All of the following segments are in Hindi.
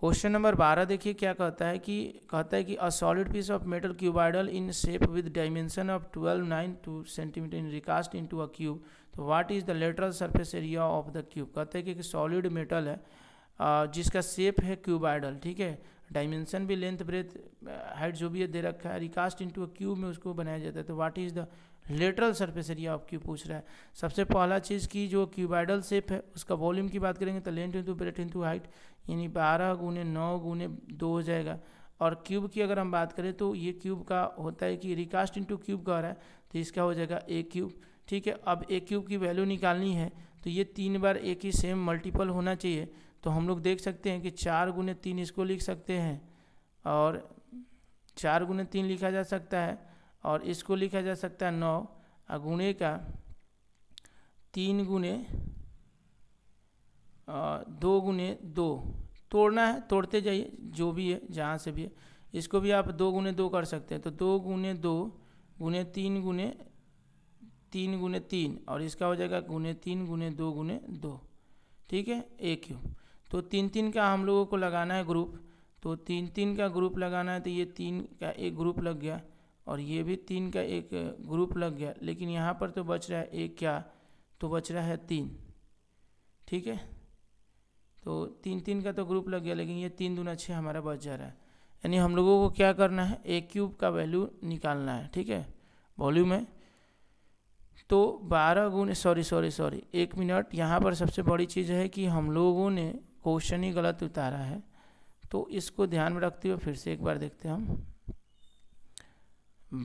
क्वेश्चन नंबर बारह देखिए क्या कहता है कि कहता है कि a solid piece of metal cuboidal in shape with dimension of twelve nine two centimetre in recast into a cube तो what is the lateral surface area of the cube कहते हैं कि सॉलिड मेटल है जिसका शेप है क्यूबाइडल ठीक है डायमेंशन भी लेंथ ब्रेथ हाइट जो भी है दे रखा है रिकास्ट इनटू अ क्यूब में उसको बनाया जाता है तो what is the lateral surface area of cube पूछ रहा है सबसे पहला चीज़ की जो क्यूबाइडल शेप है उसका वॉल्यूम की बात करेंगे तो length into breadth into height यानी बारह गुने नौ गुने दो हो जाएगा और क्यूब की अगर हम बात करें तो ये क्यूब का होता है कि रिकास्ट इंटू क्यूब का हो रहा है तो इसका हो जाएगा ए क्यूब ठीक है अब ए क्यूब की वैल्यू निकालनी है तो ये तीन बार एक ही सेम मल्टीपल होना चाहिए तो हम लोग देख सकते हैं कि चार गुने तीन इसको लिख सकते हैं और चार गुने तीन लिखा जा सकता है और इसको लिखा जा सकता है नौ और गुणे का तीन गुने दो गुने दो तोड़ना है तोड़ते जाइए जो भी है जहाँ से भी है इसको भी आप दो गुने दो कर सकते हैं तो दो गुने दो गुने तीन गुने तीन गुने तीन और इसका हो जाएगा गुने तीन गुने दो गुने दो ठीक है एक क्यूब तो तीन तीन का हम लोगों को लगाना है ग्रुप तो तीन तीन का ग्रुप लगाना है तो ये तीन का एक ग्रुप लग गया और ये भी तीन का एक ग्रुप लग गया लेकिन यहाँ पर तो बच रहा है एक क्या तो बच रहा है तीन ठीक है तो तीन तीन का तो ग्रुप लग गया लेकिन ये तीन दूना छः हमारा बच जा रहा है यानी हम लोगों को क्या करना है ए क्यूब का वैल्यू निकालना है ठीक है वॉल्यूम है तो बारह गुने सॉरी सॉरी सॉरी एक मिनट यहाँ पर सबसे बड़ी चीज़ है कि हम लोगों ने क्वेश्चन ही गलत उतारा है तो इसको ध्यान में रखते हुए फिर से एक बार देखते हैं हम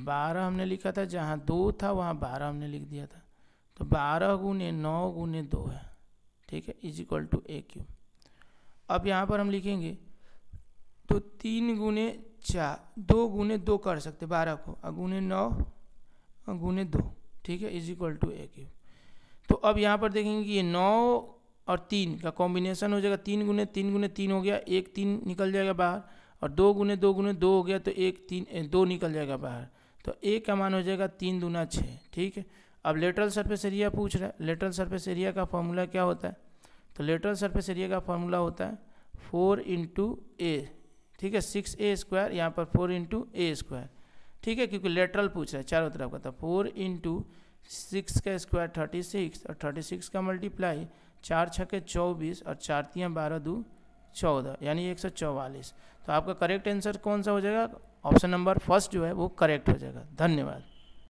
बारह हमने लिखा था जहाँ दो था वहाँ बारह हमने लिख दिया था तो बारह गुने नौ गुने दो है ठीक है is equal to a cube अब यहाँ पर हम लिखेंगे तो तीन गुने चार दो गुने दो कर सकते बारह को और गुने नौ गुने दो ठीक है is equal to a cube तो अब यहाँ पर देखेंगे कि ये नौ और तीन का कॉम्बिनेशन हो जाएगा तीन गुने तीन गुने तीन हो गया एक तीन निकल जाएगा बाहर और दो गुने दो गुने दो हो गया तो एक तीन दो निकल जाएगा बाहर तो एक का मान हो जाएगा तीन दूना छः ठीक है अब लेटरल सरफेस एरिया पूछ रहा है लेटरल सरफेस एरिया का फॉर्मूला क्या होता है तो लेटरल सरफेस एरिया का फॉर्मूला होता है फोर इंटू ए ठीक है सिक्स ए स्क्वायर यहाँ पर फोर इंटू ए स्क्वायर ठीक है क्योंकि लेटरल पूछ रहा है चारों तरफ का था तो फोर इंटू सिक्स का स्क्वायर थर्टी सिक्स और थर्टी सिक्स का मल्टीप्लाई चार के चौबीस और चार तीन बारह दो चौदह यानी एक सौ चौवालीस तो आपका करेक्ट आंसर कौन सा हो जाएगा ऑप्शन नंबर फर्स्ट जो है वो करेक्ट हो जाएगा धन्यवाद